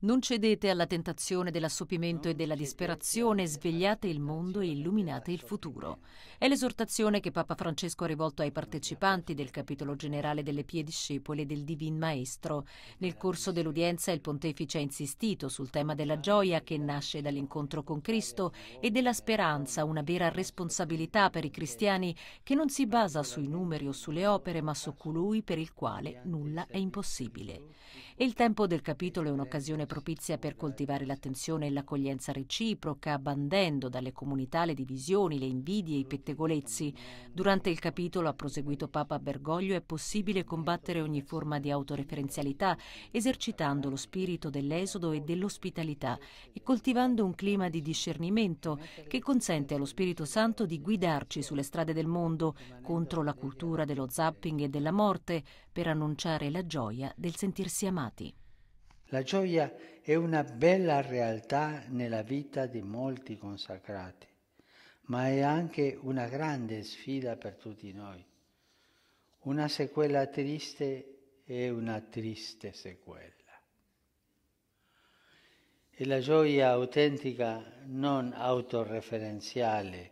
Non cedete alla tentazione dell'assopimento e della disperazione, svegliate il mondo e illuminate il futuro. È l'esortazione che Papa Francesco ha rivolto ai partecipanti del capitolo generale delle Pie Discepole del Divin Maestro. Nel corso dell'udienza il pontefice ha insistito sul tema della gioia che nasce dall'incontro con Cristo e della speranza, una vera responsabilità per i cristiani che non si basa sui numeri o sulle opere, ma su colui per il quale nulla è impossibile. E il tempo del capitolo è un'occasione propizia per coltivare l'attenzione e l'accoglienza reciproca, bandendo dalle comunità le divisioni, le invidie e i pettegolezzi. Durante il capitolo, ha proseguito Papa Bergoglio, è possibile combattere ogni forma di autoreferenzialità, esercitando lo spirito dell'esodo e dell'ospitalità e coltivando un clima di discernimento che consente allo Spirito Santo di guidarci sulle strade del mondo contro la cultura dello zapping e della morte per annunciare la gioia del sentirsi amati. La gioia è una bella realtà nella vita di molti consacrati, ma è anche una grande sfida per tutti noi. Una sequela triste è una triste sequela. E la gioia autentica, non autorreferenziale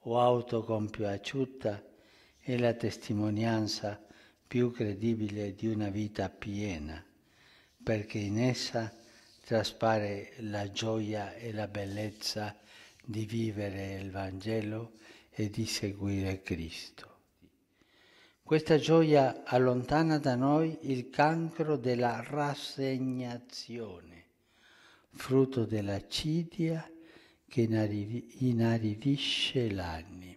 o autocompiaciuta, è la testimonianza più credibile di una vita piena perché in essa traspare la gioia e la bellezza di vivere il Vangelo e di seguire Cristo. Questa gioia allontana da noi il cancro della rassegnazione, frutto dell'acidia che inaridisce l'anima.